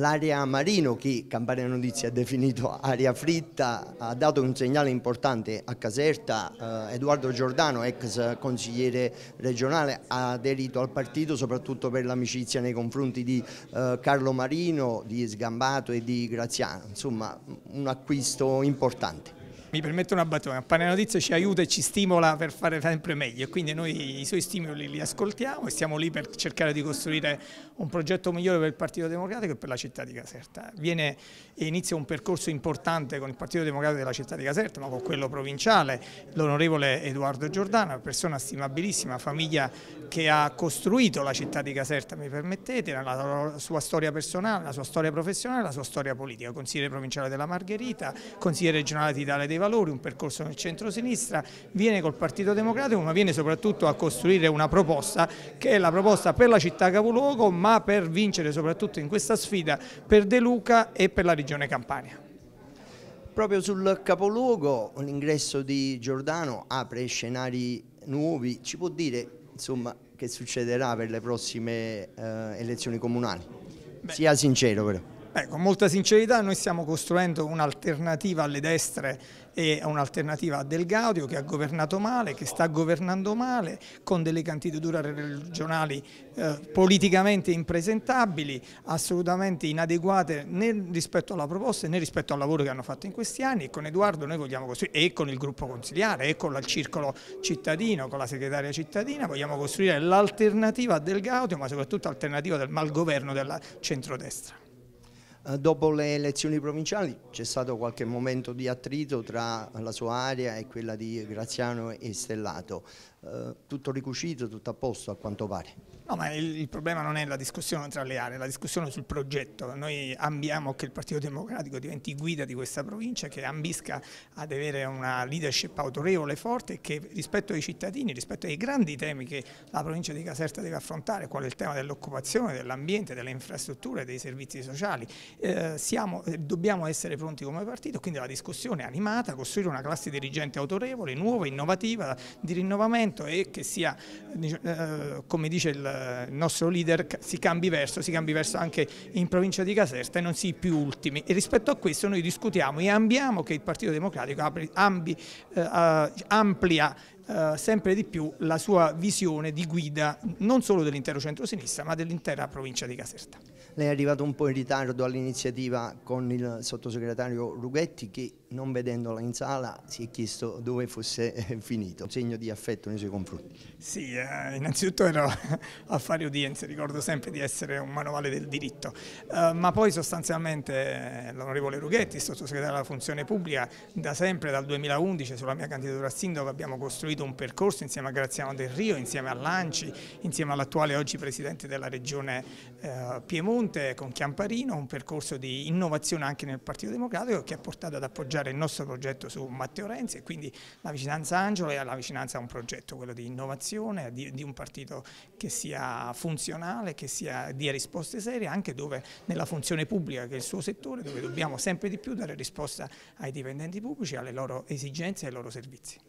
L'area Marino, che Campania Notizia ha definito aria fritta, ha dato un segnale importante a Caserta. Eh, Edoardo Giordano, ex consigliere regionale, ha aderito al partito soprattutto per l'amicizia nei confronti di eh, Carlo Marino, di Sgambato e di Graziano. Insomma, un acquisto importante mi permetto una battuta, Pane Notizio ci aiuta e ci stimola per fare sempre meglio e quindi noi i suoi stimoli li ascoltiamo e siamo lì per cercare di costruire un progetto migliore per il Partito Democratico e per la città di Caserta. Viene e inizia un percorso importante con il Partito Democratico della città di Caserta ma con quello provinciale, l'onorevole Edoardo Giordano, persona stimabilissima, famiglia che ha costruito la città di Caserta, mi permettete, nella sua storia personale, la sua storia professionale, la sua storia politica, consigliere provinciale della Margherita, consigliere regionale di Italia dei Valori, un percorso nel centro-sinistra, viene col Partito Democratico ma viene soprattutto a costruire una proposta che è la proposta per la città capoluogo ma per vincere soprattutto in questa sfida per De Luca e per la regione Campania. Proprio sul capoluogo l'ingresso di Giordano apre scenari nuovi, ci può dire insomma, che succederà per le prossime eh, elezioni comunali? Beh. Sia sincero però. Beh, con molta sincerità noi stiamo costruendo un'alternativa alle destre e un'alternativa a Del Gaudio che ha governato male, che sta governando male, con delle candidature regionali eh, politicamente impresentabili, assolutamente inadeguate né rispetto alla proposta né rispetto al lavoro che hanno fatto in questi anni e con Edoardo noi vogliamo costruire, e con il gruppo consigliare, e con il circolo cittadino, con la segretaria cittadina, vogliamo costruire l'alternativa a Del Gaudio ma soprattutto l'alternativa del malgoverno della centrodestra. Eh, dopo le elezioni provinciali c'è stato qualche momento di attrito tra la sua area e quella di Graziano e Stellato. Eh, tutto ricucito, tutto a posto a quanto pare. No, ma il, il, problema non è la discussione tra le aree, la discussione sul progetto. Noi ambiamo che il Partito Democratico diventi guida di questa provincia, che ambisca ad avere una leadership autorevole, forte e che rispetto ai cittadini, rispetto ai grandi temi che la provincia di Caserta deve affrontare, quale il tema dell'occupazione, dell'ambiente, delle infrastrutture, dei servizi sociali, eh, siamo, eh, dobbiamo essere pronti come partito, quindi la discussione è animata, costruire una classe dirigente autorevole, nuova, innovativa, di rinnovamento, cambiamento e che sia, eh, come dice il nostro leader, si cambi verso, si cambi verso anche in provincia di Caserta e non si più ultimi. E rispetto a questo noi discutiamo e ambiamo che il Partito Democratico ambi, eh, amplia eh, sempre di più la sua visione di guida non solo dell'intero centro-sinistra ma dell'intera provincia di Caserta. Lei è arrivato un po' in ritardo all'iniziativa con il sottosegretario Rughetti che non vedendola in sala si è chiesto dove fosse eh, finito, un segno di affetto nei suoi confronti. Sì, eh, innanzitutto ero a fare udienze, ricordo sempre di essere un manovale del diritto, eh, ma poi sostanzialmente eh, l'onorevole Rughetti, sottosegretario della funzione pubblica, da sempre dal 2011 sulla mia candidatura a sindaco abbiamo costruito un percorso insieme a Graziano Del Rio, insieme a Lanci, insieme all'attuale oggi presidente della regione eh, Piemonte, Conte con Chiamparino, un percorso di innovazione anche nel Partito Democratico che ha portato ad appoggiare il nostro progetto su Matteo Renzi e quindi la vicinanza a Angelo e la vicinanza a un progetto, quello di innovazione, di, di un partito che sia funzionale, che sia, dia risposte serie anche dove nella funzione pubblica che è il suo settore, dove dobbiamo sempre di più dare risposta ai dipendenti pubblici, alle loro esigenze e ai loro servizi.